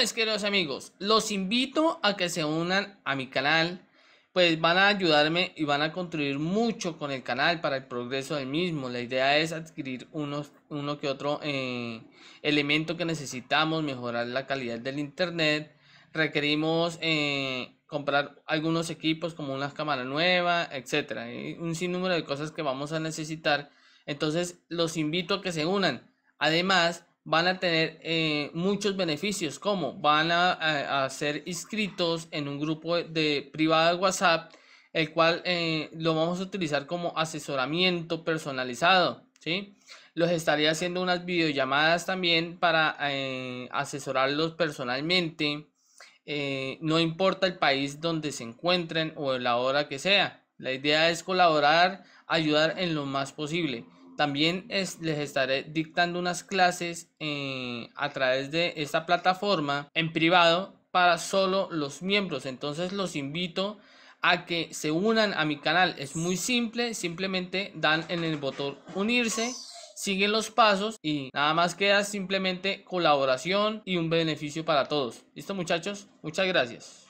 mis queridos amigos, los invito a que se unan a mi canal, pues van a ayudarme y van a construir mucho con el canal para el progreso del mismo. La idea es adquirir unos, uno que otro eh, elemento que necesitamos, mejorar la calidad del internet. Requerimos eh, comprar algunos equipos como una cámara nueva, etcétera. Un sinnúmero de cosas que vamos a necesitar. Entonces, los invito a que se unan. Además, van a tener eh, muchos beneficios, como van a, ser inscritos en un grupo de privado WhatsApp, el cual eh, lo vamos a utilizar como asesoramiento personalizado, ¿sí? Los estaría haciendo unas videollamadas también para eh, asesorarlos personalmente, no importa el país donde se encuentren o la hora que sea. La idea es colaborar, ayudar en lo más posible. También les estaré dictando unas clases eh, a través de esta plataforma en privado para solo los miembros. Entonces los invito a que se unan a mi canal. Es muy simple, simplemente dan en el botón unirse siguen los pasos y nada más queda simplemente colaboración y un beneficio para todos. ¿Listo muchachos? Muchas gracias.